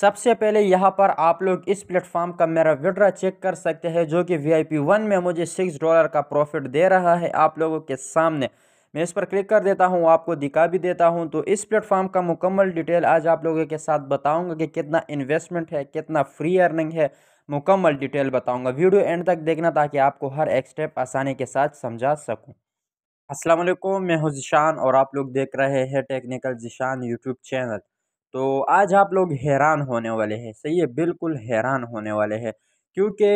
सबसे पहले यहाँ पर आप लोग इस प्लेटफॉर्म का मेरा विड्रा चेक कर सकते हैं जो कि वी आई पी वन में मुझे सिक्स डॉलर का प्रॉफिट दे रहा है आप लोगों के सामने मैं इस पर क्लिक कर देता हूँ आपको दिखा भी देता हूँ तो इस प्लेटफॉर्म का मुकम्मल डिटेल आज आप लोगों के साथ बताऊँगा कि कितना इन्वेस्टमेंट है कितना फ्री अर्निंग है मुकम्मल डिटेल बताऊँगा वीडियो एंड तक देखना ताकि आपको हर एक स्टेप आसानी के साथ समझा सकूँ असलम मैं हूँ जिशान और आप लोग देख रहे हैं टेक्निकल जिशान यूट्यूब चैनल तो आज आप लोग हैरान होने वाले हैं सही है बिल्कुल हैरान होने वाले हैं क्योंकि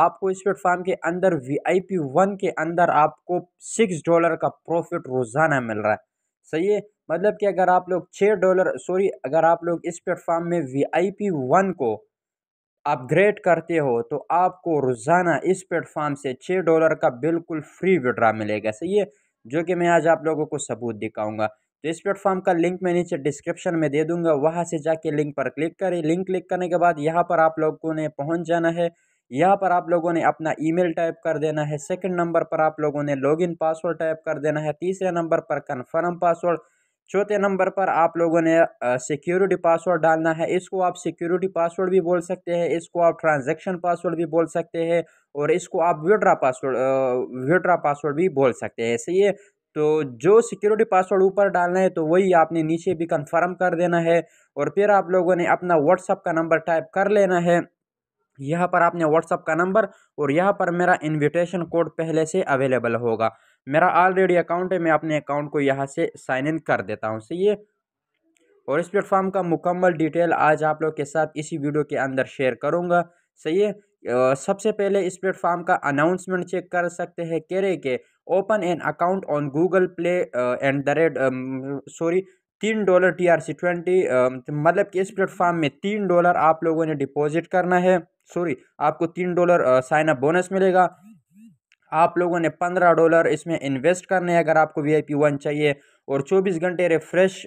आपको इस प्लेटफार्म के अंदर वी आई पी वन के अंदर आपको सिक्स डॉलर का प्रॉफिट रोज़ाना मिल रहा है सही है मतलब कि अगर आप लोग छः डॉलर सॉरी अगर आप लोग इस प्लेटफार्म में वी आई पी वन को अपग्रेड करते हो तो आपको रोज़ाना इस प्लेटफार्म से छः डॉलर का बिल्कुल फ्री विड्रा मिलेगा सही है जो कि मैं आज आप लोगों को सबूत दिखाऊँगा तो इस प्लेटफॉर्म का लिंक मैं नीचे डिस्क्रिप्शन में दे दूंगा वहाँ से जाके लिंक पर क्लिक करें लिंक क्लिक करने के बाद यहाँ पर आप लोगों ने पहुँच जाना है यहाँ पर आप लोगों ने अपना ईमेल टाइप कर देना है सेकंड नंबर पर आप लोगों ने लॉगिन पासवर्ड टाइप कर देना है तीसरे नंबर पर कन्फर्म पासवर्ड चौथे नंबर पर आप लोगों ने सिक्योरिटी पासवर्ड डालना है इसको आप सिक्योरिटी पासवर्ड भी बोल सकते हैं इसको आप ट्रांजैक्शन पासवर्ड भी बोल सकते हैं और इसको आप विड्रा पासवर्ड विड्रा पासवर्ड भी बोल सकते हैं ऐसे ये तो जो सिक्योरिटी पासवर्ड ऊपर डालना है तो वही आपने नीचे भी कंफर्म कर देना है और फिर आप लोगों ने अपना व्हाट्सअप का नंबर टाइप कर लेना है यहाँ पर आपने व्हाट्सअप का नंबर और यहाँ पर मेरा इनविटेशन कोड पहले से अवेलेबल होगा मेरा ऑलरेडी अकाउंट है मैं अपने अकाउंट को यहाँ से साइन इन कर देता हूँ सही है और इस प्लेटफॉर्म का मुकम्मल डिटेल आज आप लोग के साथ इसी वीडियो के अंदर शेयर करूँगा सही है सबसे पहले इस प्लेटफॉर्म का अनाउंसमेंट चेक कर सकते हैं केरे के open an account on Google Play and the rate sorry तीन dollar T R C twenty मतलब कि इस प्लेटफॉर्म में तीन डॉलर आप लोगों ने डिपॉजिट करना है सॉरी आपको तीन डॉलर साइन अप बोनस मिलेगा आप लोगों ने पंद्रह डॉलर इसमें इन्वेस्ट करने हैं अगर आपको वी आई पी वन चाहिए और चौबीस घंटे refresh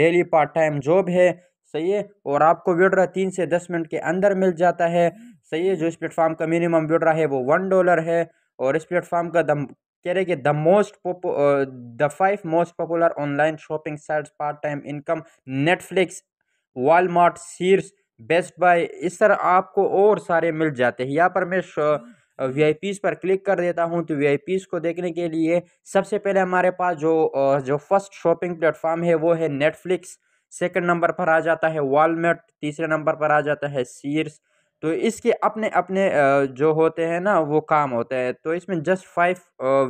daily part time job है सही है और आपको विड्रा तीन से दस मिनट के अंदर मिल जाता है सही है जो इस प्लेटफॉर्म का मिनिमम विड्रा है वो वन डॉलर है और इस प्लेटफॉर्म का द कह रहे कि the most the five most popular online shopping sites part time income Netflix Walmart Sears Best Buy इस तरह आपको और सारे मिल जाते हैं यहाँ पर मैं वी आई पीज़ पर क्लिक कर देता हूँ तो वी आई पीज़ को देखने के लिए सबसे पहले हमारे पास जो जो फर्स्ट शॉपिंग प्लेटफॉर्म है वो है नेटफ्लिक्स सेकंड नंबर पर आ जाता है वॉलमेट तीसरे नंबर पर आ जाता है सीर्स तो इसके अपने अपने जो होते हैं ना वो काम होता है तो इसमें just five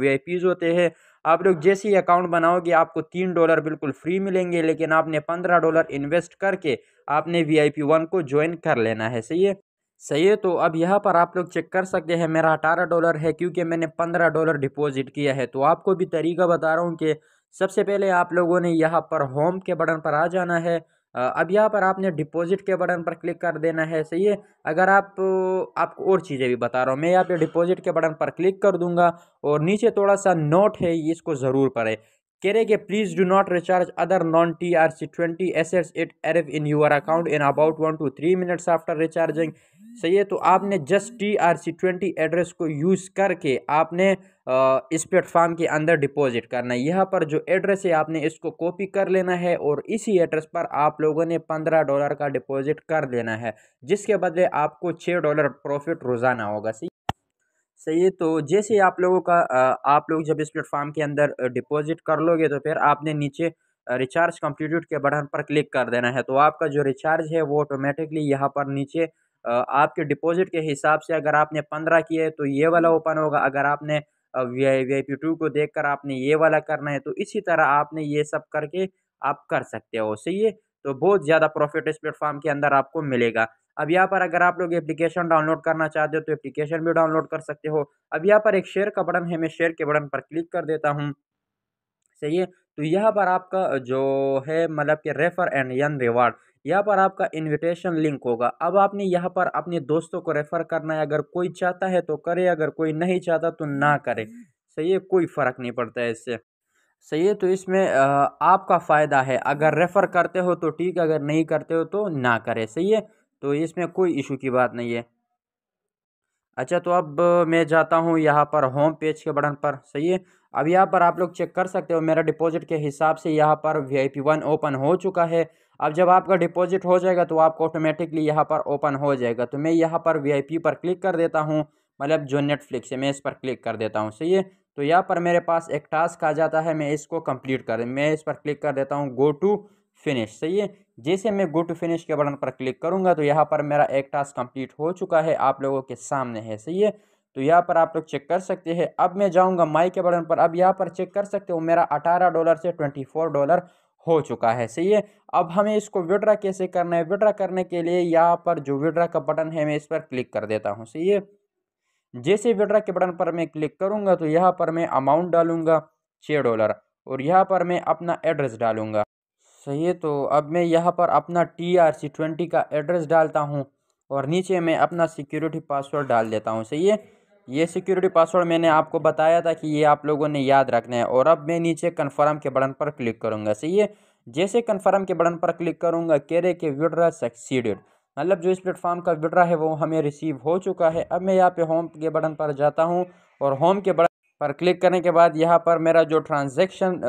V I Ps होते हैं आप लोग जैसे ही अकाउंट बनाओगे आपको तीन डॉलर बिल्कुल फ्री मिलेंगे लेकिन आपने पंद्रह डॉलर इन्वेस्ट करके आपने वी आई पी वन को ज्वाइन कर लेना है सही है सही है तो अब यहाँ पर आप लोग चेक कर सकते हैं मेरा अठारह डॉलर है क्योंकि मैंने पंद्रह डॉलर डिपॉजिट किया है तो आपको भी तरीका बता रहा हूँ कि सबसे पहले आप लोगों ने यहाँ पर होम के बटन पर आ जाना है अब यहाँ पर आपने डिपॉजिट के बटन पर क्लिक कर देना है सही है अगर आप आपको और चीज़ें भी बता रहा हूँ मैं यहाँ पे डिपॉजिट के बटन पर क्लिक कर दूंगा और नीचे थोड़ा सा नोट है इसको ज़रूर पढ़े कि please not recharge other non T R C twenty assets it arrive in your account in about one two three minutes after recharging सही है तो आपने just T R C twenty address को यूज़ करके आपने आ, इस प्लेटफार्म के अंदर डिपॉजिट करना है यहाँ पर जो एड्रेस है आपने इसको कॉपी कर लेना है और इसी एड्रेस पर आप लोगों ने पंद्रह डॉलर का डिपॉजिट कर देना है जिसके बदले आपको छः डॉलर प्रॉफिट रोज़ाना होगा सही सही है तो जैसे आप लोगों का आप लोग जब इस प्लेटफॉर्म के अंदर डिपॉजिट कर लोगे तो फिर आपने नीचे रिचार्ज कंप्लीट के बटन पर क्लिक कर देना है तो आपका जो रिचार्ज है वो ऑटोमेटिकली यहाँ पर नीचे आपके डिपॉजिट के हिसाब से अगर आपने पंद्रह किए तो ये वाला हम्म। ओपन होगा अगर आपने V I V I P two को देख कर आपने ये वाला करना है तो इसी तरह आपने ये सब करके आप कर सकते हो सही है तो बहुत ज़्यादा प्रॉफिट इस प्लेटफॉर्म के अंदर आपको मिलेगा अब यहाँ पर अगर आप लोग एप्लीकेशन डाउनलोड करना चाहते हो तो एप्लीकेशन भी डाउनलोड कर सकते हो अब यहाँ पर एक शेयर का बटन है मैं शेयर के बटन पर क्लिक कर देता हूँ सही है तो यहाँ पर आपका जो है मतलब कि रेफर एंड यन रिवार्ड यहाँ पर आपका इनविटेशन लिंक होगा अब आपने यहाँ पर अपने दोस्तों को रेफ़र करना है अगर कोई चाहता है तो करे अगर कोई नहीं चाहता तो ना करे सही है कोई फ़र्क नहीं पड़ता है इससे सही है तो इसमें आपका फ़ायदा है अगर रेफ़र करते हो तो ठीक अगर नहीं करते हो तो ना करे सही है तो इसमें कोई इशू की बात नहीं है अच्छा तो अब मैं जाता हूँ यहाँ पर होम पेज के बटन पर सही है अब यहाँ पर आप लोग चेक कर सकते हो मेरा डिपॉजिट के हिसाब से यहाँ पर V I P one open हो चुका है अब जब आपका डिपॉजिट हो जाएगा तो आपको ऑटोमेटिकली यहाँ पर ओपन हो जाएगा तो मैं यहाँ पर वी आई पी पर क्लिक कर देता हूँ मतलब जो नेटफ्लिक्स है मैं इस पर क्लिक कर देता हूँ सही है तो यहाँ पर मेरे पास एक टास्क आ जाता है मैं इसको कंप्लीट कर मैं इस पर क्लिक कर देता हूँ गो टू फिनिश सही है जैसे मैं गो टू फिनिश के बटन पर क्लिक करूँगा तो यहाँ पर मेरा एक टास्क कंप्लीट हो चुका है आप लोगों के सामने है सही है तो यहाँ पर आप लोग चेक कर सकते हैं अब मैं जाऊँगा माई के बटन पर अब यहाँ पर चेक कर सकते हो मेरा अठारह डॉलर से ट्वेंटी फोर डॉलर हो चुका है सही है अब हमें इसको विड्रा कैसे करना है विड्रा करने के लिए यहाँ पर जो विड्रा का बटन है मैं इस पर क्लिक कर देता हूँ सही है जैसे विड्रा के बटन पर मैं क्लिक करूँगा तो यहाँ पर मैं अमाउंट डालूंगा छः डॉलर और यहाँ पर मैं अपना एड्रेस डालूँगा सही है तो अब मैं यहाँ पर अपना टी आर सी ट्वेंटी का एड्रेस डालता हूँ और नीचे मैं अपना सिक्योरिटी पासवर्ड डाल देता हूँ सही है ये सिक्योरिटी पासवर्ड मैंने आपको बताया था कि ये आप लोगों ने याद रखना है और अब मैं नीचे कन्फर्म के बटन पर क्लिक करूँगा सही है जैसे कन्फर्म के बटन पर क्लिक करूँगा रहे के विड्रा सक्सीडेड मतलब जो इस प्लेटफॉर्म का विड्रा है वो हमें रिसीव हो चुका है अब मैं यहाँ पे होम के बटन पर जाता हूँ और होम के बटन पर क्लिक करने के बाद यहाँ पर मेरा जो ट्रांजेक्शन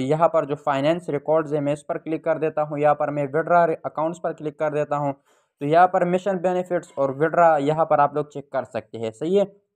यहाँ पर जो फाइनेंस रिकॉर्ड्स है मैं इस पर क्लिक कर देता हूँ यहाँ पर मैं विड्रा अकाउंट्स पर क्लिक कर देता हूँ तो यहाँ पर मिशन बेनिफिट्स और विड्रा यहाँ पर आप लोग चेक कर सकते हैं सही है